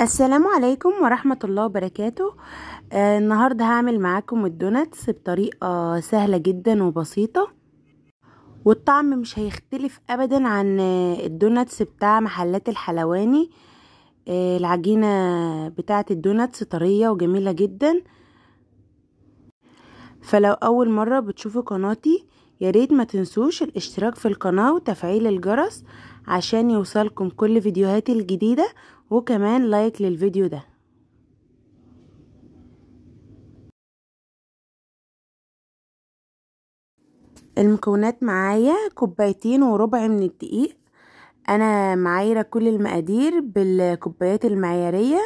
السلام عليكم ورحمة الله وبركاته آه النهاردة هعمل معاكم الدوناتس بطريقة سهلة جدا وبسيطة والطعم مش هيختلف ابدا عن آه، الدوناتس بتاع محلات الحلواني آه العجينة بتاعة الدوناتس طرية وجميلة جدا فلو اول مرة بتشوفوا قناتي ياريت ما تنسوش الاشتراك في القناة وتفعيل الجرس عشان يوصلكم كل فيديوهاتي الجديدة وكمان لايك للفيديو ده المكونات معايا كوبايتين وربع من الدقيق انا معايره كل المقادير بالكوبايات المعياريه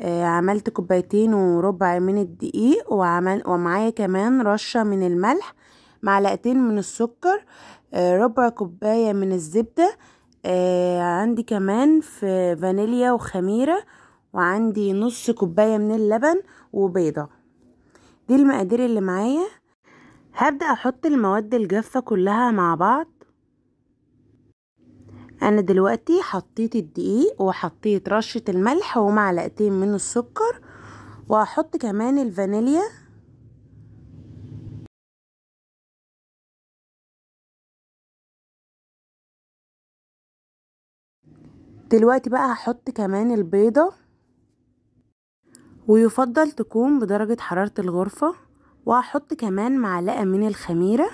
آه عملت كوبايتين وربع من الدقيق وعمل ومعايا كمان رشه من الملح معلقتين من السكر آه، ربع كوباية من الزبدة آه، عندي كمان في فانيليا وخميرة وعندي نص كوباية من اللبن وبيضة دي المقادير اللي معايا هبدأ احط المواد الجافة كلها مع بعض انا دلوقتي حطيت الدقيق وحطيت رشة الملح ومعلقتين من السكر وهحط كمان الفانيليا دلوقتي بقى هحط كمان البيضة ويفضل تكون بدرجة حرارة الغرفة وهحط كمان معلقة من الخميرة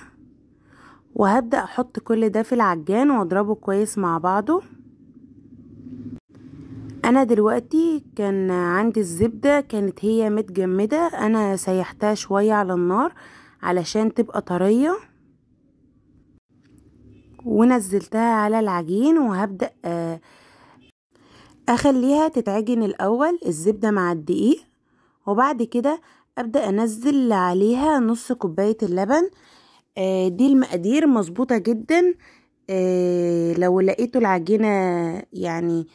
وهبدأ احط كل ده في العجان واضربه كويس مع بعضه انا دلوقتي كان عندي الزبدة كانت هي متجمدة انا سيحتها شوية على النار علشان تبقى طرية ونزلتها على العجين وهبدأ آه اخليها تتعجن الاول الزبدة مع الدقيق وبعد كده ابدأ انزل عليها نص كوباية اللبن آه دي المقادير مظبوطة جدا آه لو لقيتوا العجينة يعني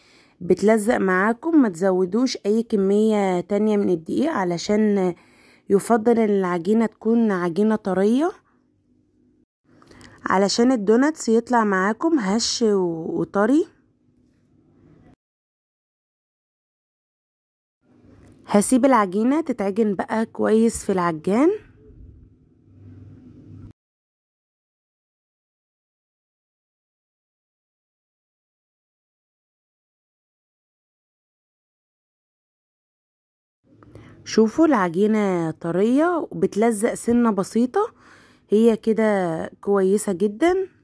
بتلزق معاكم ما تزودوش اي كمية تانية من الدقيق علشان يفضل ان العجينة تكون عجينة طرية علشان الدوناتس يطلع معاكم هش وطري هسيب العجينة تتعجن بقى كويس في العجان شوفوا العجينة طرية وبتلزق سنة بسيطة هي كده كويسة جداً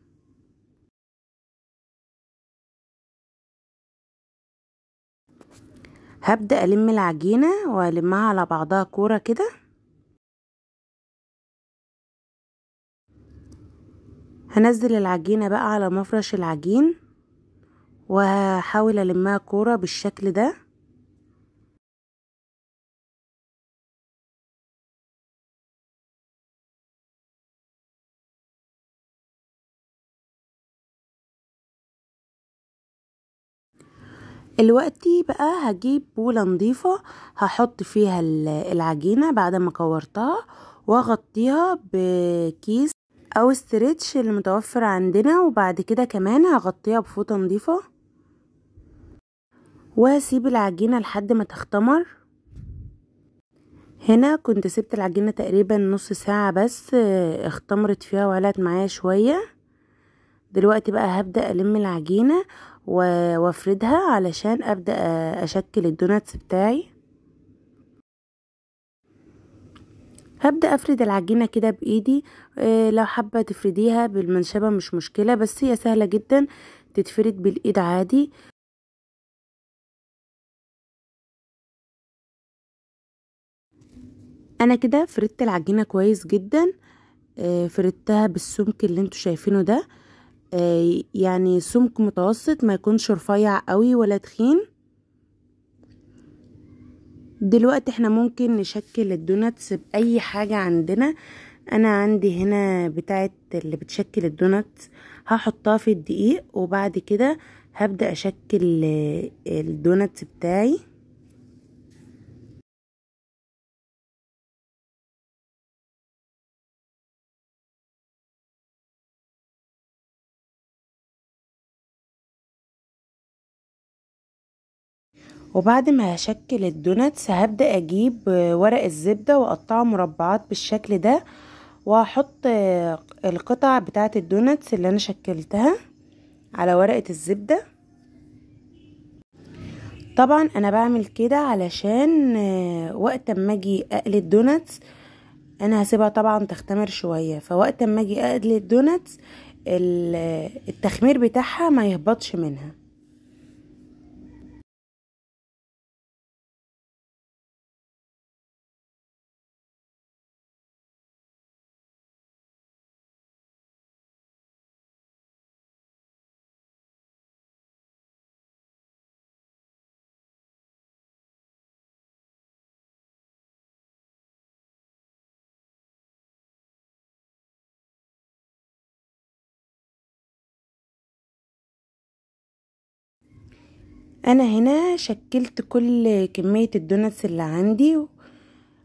هبدأ ألم العجينة وألمها على بعضها كورة كده هنزل العجينة بقى على مفرش العجين وهحاول ألمها كورة بالشكل ده الوقت بقى هجيب بولة نظيفة هحط فيها العجينة بعد ما كورتها واغطيها بكيس او استريتش اللي متوفر عندنا وبعد كده كمان هغطيها بفوطة نظيفة وهسيب العجينة لحد ما تختمر هنا كنت سبت العجينة تقريبا نص ساعة بس اختمرت فيها وعلقت معايا شوية دلوقتي بقى هبدأ ألم العجينة وافردها علشان ابدا اشكل الدوناتس بتاعي هبدا افرد العجينه كده بايدي آه، لو حابه تفرديها بالمنشبه مش مشكله بس هي سهله جدا تتفرد بالايد عادي انا كده فردت العجينه كويس جدا آه، فردتها بالسمك اللي انتوا شايفينه ده آه، يعني سمك متوسط ما يكونش رفيع قوي ولا تخين دلوقتي احنا ممكن نشكل الدوناتس باي حاجة عندنا انا عندي هنا بتاعت اللي بتشكل الدوناتس هحطها في الدقيق وبعد كده هبدأ اشكل آه، الدوناتس بتاعي وبعد ما هشكل الدوناتس هبدأ اجيب ورق الزبدة واقطعه مربعات بالشكل ده وهحط القطع بتاعة الدوناتس اللي انا شكلتها على ورقة الزبدة طبعا انا بعمل كده علشان وقت اما اجي اقلي الدوناتس انا هسيبها طبعا تختمر شوية فوقت اما اجي اقلي الدوناتس التخمير بتاعها ما يهبطش منها انا هنا شكلت كل كمية الدونتس اللي عندي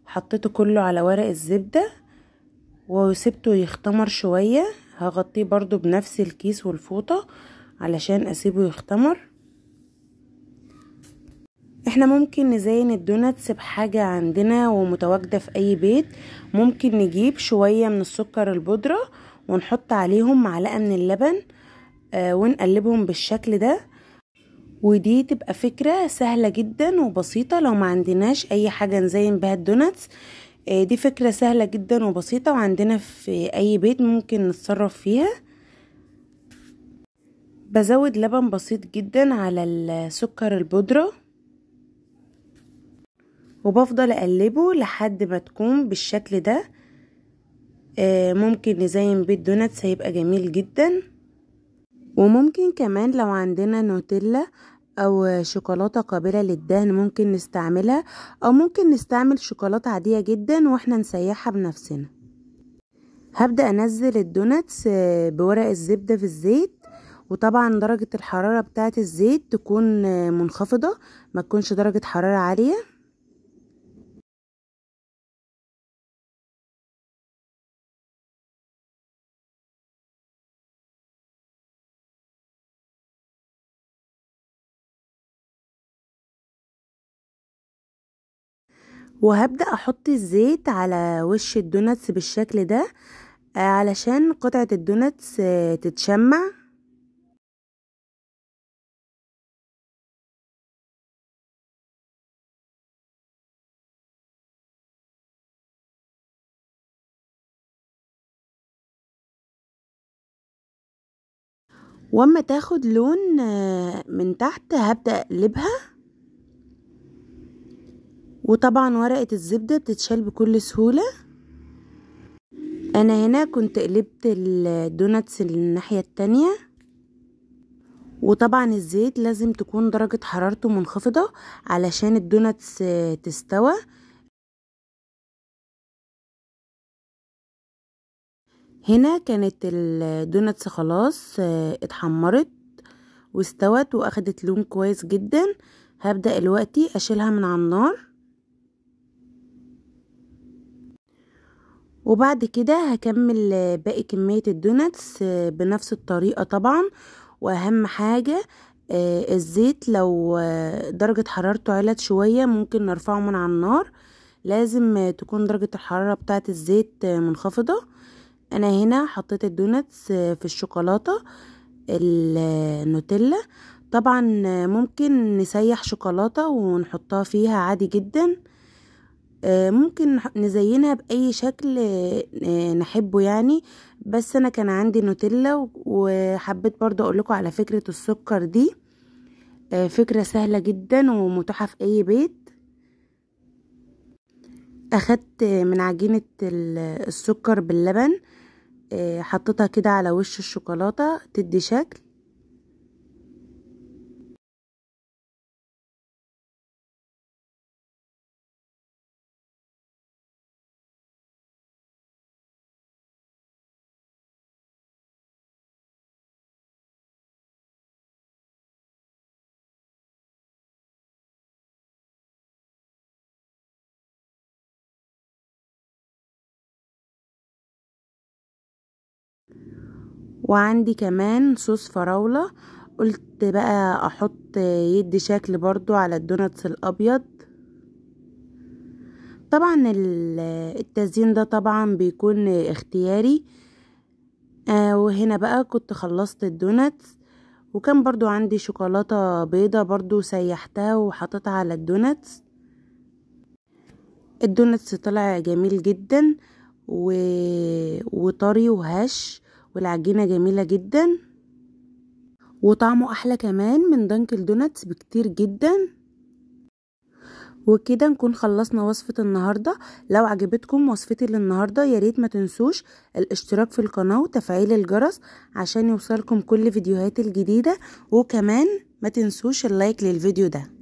حطيته كله على ورق الزبدة وسبته يختمر شوية هغطيه برضو بنفس الكيس والفوطة علشان اسيبه يختمر احنا ممكن نزين الدونتس بحاجة عندنا ومتواجدة في اي بيت ممكن نجيب شوية من السكر البودرة ونحط عليهم معلقة من اللبن آه، ونقلبهم بالشكل ده ودي تبقى فكرة سهلة جدا وبسيطة لو ما عندناش اي حاجة نزين بها الدوناتس آه، دي فكرة سهلة جدا وبسيطة وعندنا في اي بيت ممكن نتصرف فيها بزود لبن بسيط جدا على السكر البودرة وبفضل اقلبه لحد ما تكون بالشكل ده آه، ممكن نزين بيت دوناتس هيبقى جميل جداً وممكن كمان لو عندنا نوتيلا او شوكولاته قابله للدهن ممكن نستعملها او ممكن نستعمل شوكولاته عاديه جدا واحنا نسيحها بنفسنا هبدا انزل الدوناتس آه، بورق الزبده في الزيت وطبعا درجه الحراره بتاعه الزيت تكون آه، منخفضه ما تكونش درجه حراره عاليه وهبدأ احط الزيت على وش الدوناتس بالشكل ده آه، علشان قطعة الدوناتس آه، تتشمع واما تاخد لون آه، من تحت هبدأ اقلبها وطبعا ورقة الزبدة بتتشال بكل سهولة انا هنا كنت قلبت الدوناتس الناحية التانية وطبعا الزيت لازم تكون درجة حرارته منخفضة علشان الدوناتس تستوى هنا كانت الدوناتس خلاص آه، اتحمرت واستوت واخدت لون كويس جدا هبدأ دلوقتي اشيلها من على النار وبعد كده هكمل باقي كمية الدوناتس آه، بنفس الطريقة طبعا واهم حاجة آه، الزيت لو آه، درجة حرارته علت شوية ممكن نرفعه من على النار لازم تكون درجة الحرارة بتاعت الزيت منخفضة انا هنا حطيت الدوناتس في الشوكولاتة النوتيلا طبعا ممكن نسيح شوكولاتة ونحطها فيها عادي جداً آه، ممكن نزينها باي شكل آه، نحبه يعني بس انا كان عندي نوتيلا وحبيت برضو اقول لكم على فكره السكر دي آه، فكره سهله جدا ومتاحه في اي بيت اخدت من عجينه السكر باللبن حطيتها كده على وش الشوكولاته تدي شكل وعندي كمان صوص فراولة قلت بقى احط يدي شكل برضو على الدوناتس الابيض طبعا التزيين ده طبعا بيكون اختياري آه وهنا بقى كنت خلصت الدوناتس وكان برضو عندي شوكولاتة بيضة برضو سيحتها وحطيتها على الدوناتس الدوناتس طلع جميل جدا و... وطري وهش والعجينة جميلة جدا وطعمه أحلى كمان من دانكل دوناتس بكتير جدا وكده نكون خلصنا وصفة النهاردة لو عجبتكم وصفتي للنهاردة ياريت ما تنسوش الاشتراك في القناة وتفعيل الجرس عشان يوصلكم كل فيديوهاتي الجديدة وكمان ما تنسوش اللايك للفيديو ده